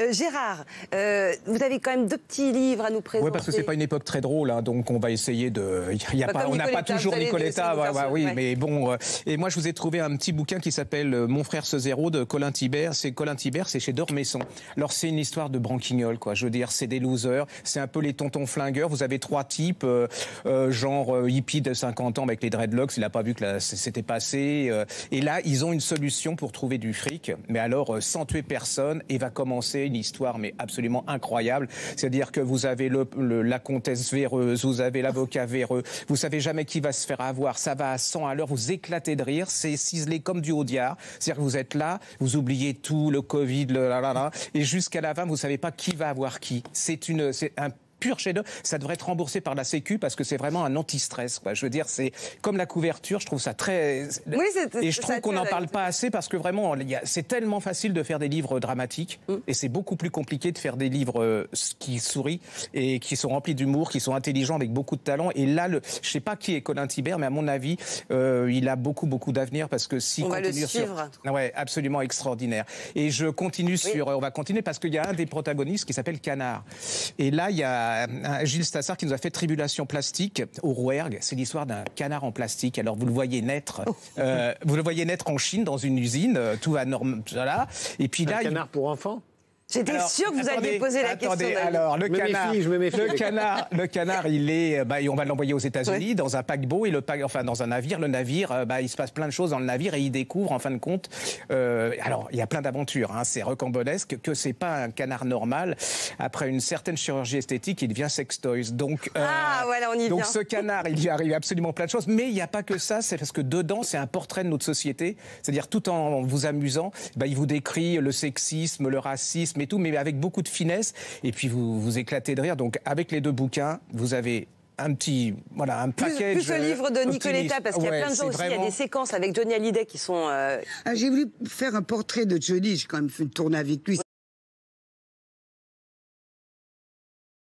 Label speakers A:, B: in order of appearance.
A: Euh, Gérard, euh, vous avez quand même deux petits livres à nous présenter. Oui, parce que c'est pas une époque très drôle, hein, donc on va essayer de. Bah, on n'a pas toujours Nicoletta, oui, mais bon. Euh, et moi, je vous ai trouvé un petit bouquin qui s'appelle Mon frère ce zéro de Colin Tibert. C'est Colin Tibert, c'est chez Dormesson. Alors c'est une histoire de branquignol, quoi. Je veux dire, c'est des losers, c'est un peu les tontons flingueurs. Vous avez trois types, genre hippie de 50 ans avec les dreadlocks. Il n'a pas vu que c'était passé. et là, ils ont une solution pour trouver du fric, mais alors sans tuer personne et va commencer c'est une histoire mais absolument incroyable. C'est-à-dire que vous avez le, la comtesse véreuse, vous avez l'avocat véreux, vous savez jamais qui va se faire avoir, ça va à 100 à l'heure, vous éclatez de rire, c'est ciselé comme du haut diard. C'est-à-dire que vous êtes là, vous oubliez tout, le Covid, la, et jusqu'à la fin, vous savez pas qui va avoir qui. C'est une, c'est un pur chef-d'œuvre. Ça devrait être remboursé par la Sécu parce que c'est vraiment un anti-stress. Je veux dire, c'est comme la couverture. Je trouve ça très. et je trouve qu'on n'en parle pas assez parce que vraiment, a... c'est tellement facile de faire des livres dramatiques mm. et c'est beaucoup plus compliqué de faire des livres euh, qui sourient et qui sont remplis d'humour, qui sont intelligents avec beaucoup de talent. Et là, le... je sais pas qui est Colin Tibert, mais à mon avis, euh, il a beaucoup beaucoup d'avenir parce que si on va le suivre. Sur... Ah ouais, absolument extraordinaire. Et je continue sur, euh, on va continuer parce qu'il y a un des protagonistes qui s'appelle Canard. Et là, il y a Gilles Stassard qui nous a fait Tribulation plastique au Rouergue. C'est l'histoire d'un canard en plastique. Alors vous le voyez naître, oh. euh, vous le voyez naître en Chine dans une usine, euh, tout à normal. Et puis là, un canard pour enfants J'étais sûr que vous alliez poser la question. Alors, le canard, le, canard, le canard, il est, euh, bah, on va l'envoyer aux États-Unis dans un paquebot et le enfin dans un navire. Le navire, euh, bah, il se passe plein de choses dans le navire et il découvre en fin de compte. Euh, alors, il y a plein d'aventures. Hein, c'est recambonesque, que c'est pas un canard normal. Après une certaine chirurgie esthétique, il devient sex toys. Donc, euh, ah, voilà, on y donc ce canard, il y arrive absolument plein de choses. Mais il n'y a pas que ça. C'est parce que dedans, c'est un portrait de notre société. C'est-à-dire tout en vous amusant, bah, il vous décrit le sexisme, le racisme mais tout, mais avec beaucoup de finesse. Et puis vous vous éclatez de rire. Donc avec les deux bouquins, vous avez un petit voilà un paquet plus, plus le euh, livre de Nicoletta parce qu'il y a plein de gens aussi il y a des séquences avec Johnny Hallyday qui sont euh, ah, j'ai voulu faire un portrait de Johnny j'ai quand même fait une tournée avec lui